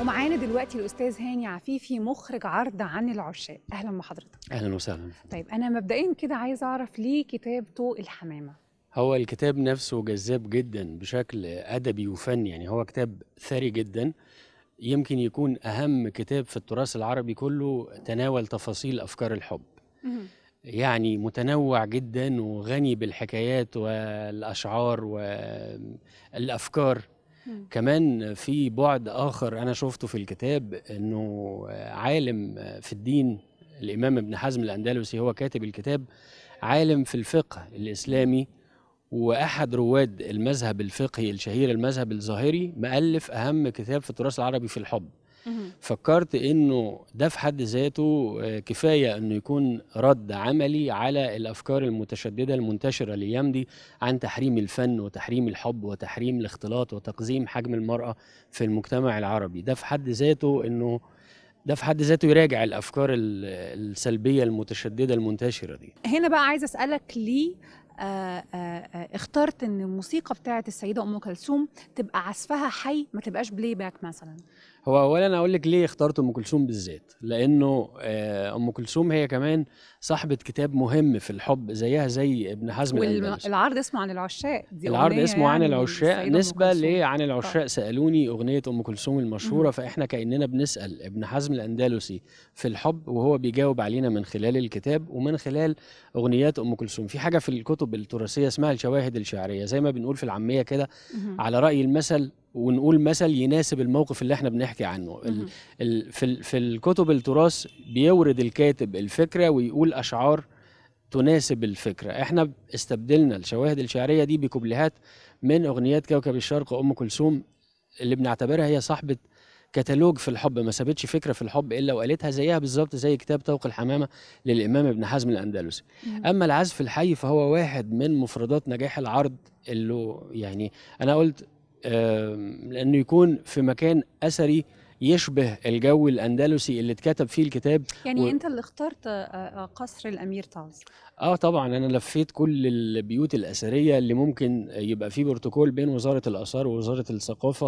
ومعانا دلوقتي الاستاذ هاني عفيفي مخرج عرض عن العشاق اهلا بحضرتك اهلا وسهلا طيب انا مبدئيا كده عايز اعرف ليه كتاب طوق الحمامه هو الكتاب نفسه جذاب جدا بشكل ادبي وفني يعني هو كتاب ثري جدا يمكن يكون اهم كتاب في التراث العربي كله تناول تفاصيل افكار الحب يعني متنوع جدا وغني بالحكايات والاشعار والافكار مم. كمان في بعد اخر انا شفته في الكتاب انه عالم في الدين الامام ابن حزم الاندلسي هو كاتب الكتاب عالم في الفقه الاسلامي واحد رواد المذهب الفقهي الشهير المذهب الظاهري مؤلف اهم كتاب في التراث العربي في الحب فكرت انه ده في حد ذاته آه، كفايه انه يكون رد عملي على الافكار المتشدده المنتشره الايام دي عن تحريم الفن وتحريم الحب وتحريم الاختلاط وتقزيم حجم المراه في المجتمع العربي ده في حد ذاته انه ده في حد ذاته يراجع الافكار السلبيه المتشدده المنتشره دي هنا بقى عايز اسالك ليه آه، آه، آه، اخترت ان الموسيقى بتاعه السيده ام كلثوم تبقى عزفها حي ما تبقاش بلاي باك مثلا هو اولا اقول لك ليه اخترت ام كلثوم بالذات لانه ام كلثوم هي كمان صاحبه كتاب مهم في الحب زيها زي ابن حزم والعرض اسمه عن العشاق دي العرض اسمه يعني عن العشاق نسبه لعن العشاق سالوني اغنيه ام كلثوم المشهوره م. فاحنا كاننا بنسال ابن حزم الاندلسي في الحب وهو بيجاوب علينا من خلال الكتاب ومن خلال اغنيات ام كلثوم في حاجه في الكتب الكتب التراثيه اسمها الشواهد الشعريه زي ما بنقول في العاميه كده على راي المثل ونقول مثل يناسب الموقف اللي احنا بنحكي عنه ال ال في, في الكتب التراث بيورد الكاتب الفكره ويقول اشعار تناسب الفكره احنا استبدلنا الشواهد الشعريه دي بكوبليهات من اغنيات كوكب الشرق ام كلثوم اللي بنعتبرها هي صاحبه كتالوج في الحب ما سابتش فكره في الحب الا وقالتها زيها بالظبط زي كتاب طوق الحمامه للامام ابن حزم الاندلسي اما العزف الحي فهو واحد من مفردات نجاح العرض اللي يعني انا قلت لانه يكون في مكان اثري يشبه الجو الاندلسي اللي اتكتب فيه الكتاب يعني و... انت اللي اخترت آه، آه، قصر الامير طاز اه طبعا انا لفيت كل البيوت الاثريه اللي ممكن يبقى في بروتوكول بين وزاره الاثار ووزاره الثقافه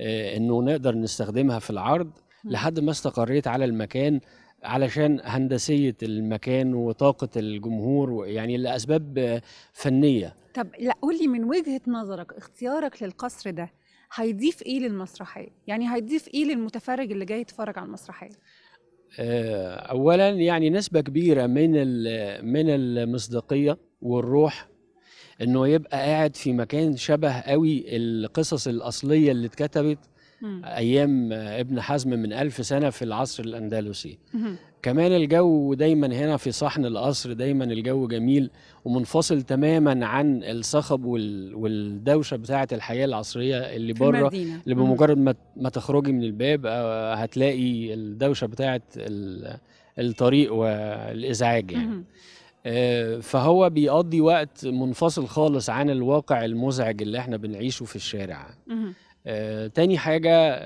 آه انه نقدر نستخدمها في العرض لحد ما استقريت على المكان علشان هندسية المكان وطاقة الجمهور يعني لأسباب آه، فنية طب لا قولي من وجهة نظرك اختيارك للقصر ده هيضيف ايه للمسرحيه يعني هيضيف ايه للمتفرج اللي جاي يتفرج على المسرحيه آه، اولا يعني نسبه كبيره من من المصداقيه والروح انه يبقى قاعد في مكان شبه قوي القصص الاصليه اللي اتكتبت ايام ابن حزم من ألف سنه في العصر الاندلسي كمان الجو دايما هنا في صحن القصر دايما الجو جميل ومنفصل تماما عن الصخب والدوشه بتاعه الحياه العصريه اللي بره اللي بمجرد ما ما تخرجي من الباب آه، هتلاقي الدوشه بتاعه الطريق والازعاج يعني آه، فهو بيقضي وقت منفصل خالص عن الواقع المزعج اللي احنا بنعيشه في الشارع آه، تاني حاجه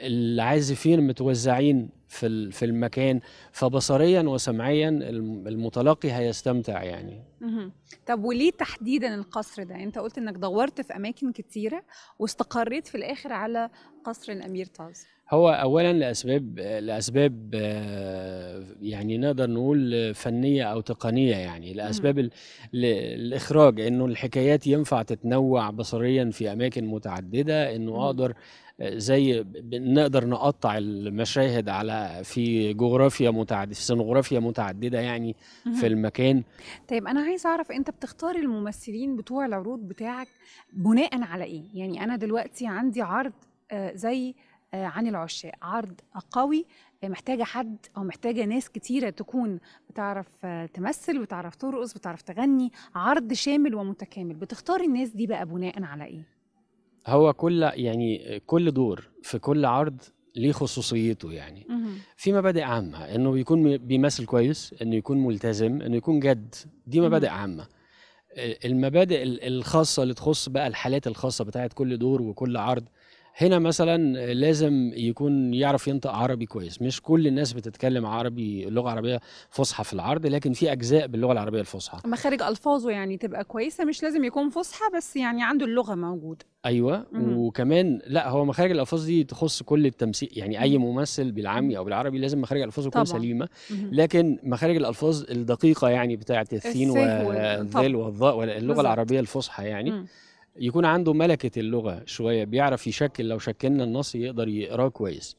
العازفين متوزعين في في المكان فبصريا وسمعيا المتلقي هيستمتع يعني طب وليه تحديدا القصر ده انت قلت انك دورت في اماكن كتيره واستقريت في الاخر على قصر الامير طاز هو اولا لاسباب لاسباب يعني نقدر نقول فنيه او تقنيه يعني لاسباب الاخراج انه الحكايات ينفع تتنوع بصريا في اماكن متعدده انه اقدر زي نقدر نقطع المشاهد على في جغرافيا متعدده في سينوغرافيا متعدده يعني في المكان طيب انا عايز اعرف انت بتختار الممثلين بتوع العروض بتاعك بناء على ايه يعني انا دلوقتي عندي عرض آه، زي آه، عن العشاق عرض قوي محتاجه حد او محتاجه ناس كتيره تكون بتعرف آه، تمثل بتعرف ترقص بتعرف تغني عرض شامل ومتكامل بتختار الناس دي بقى بناء على ايه هو كل يعني كل دور في كل عرض ليه خصوصيته يعني في مبادئ عامه انه يكون بيمثل كويس انه يكون ملتزم انه يكون جد دي مبادئ عامه آه، المبادئ الخاصه اللي تخص بقى الحالات الخاصه بتاعه كل دور وكل عرض هنا مثلا لازم يكون يعرف ينطق عربي كويس مش كل الناس بتتكلم عربي لغه عربيه فصحى في العرض لكن في اجزاء باللغه العربيه الفصحى مخارج الفاظه يعني تبقى كويسه مش لازم يكون فصحى بس يعني عنده اللغه موجوده ايوه مم. وكمان لا هو مخارج الالفاظ دي تخص كل التمثيل يعني اي ممثل بالعامي او بالعربي لازم مخارج الالفاظ تكون سليمه مم. لكن مخارج الالفاظ الدقيقه يعني بتاعه الثين والذال والظاء واللغه العربيه الفصحى يعني مم. يكون عنده ملكة اللغة شوية بيعرف يشكل لو شكلنا النص يقدر يقراه كويس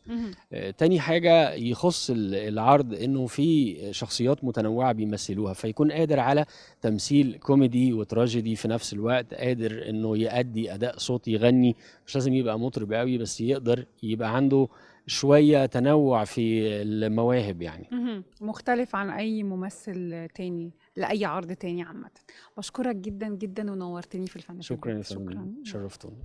آه، تاني حاجة يخص العرض انه في شخصيات متنوعة بيمثلوها فيكون قادر على تمثيل كوميدي وتراجيدي في نفس الوقت قادر انه يأدي اداء صوت يغني مش لازم يبقى مطرب قوي بس يقدر يبقى عنده شويه تنوع في المواهب يعني مختلف عن اي ممثل تاني لاي عرض تاني عامه بشكرك جدا جدا ونورتني في الفن شكرا يا فندم شرفتوني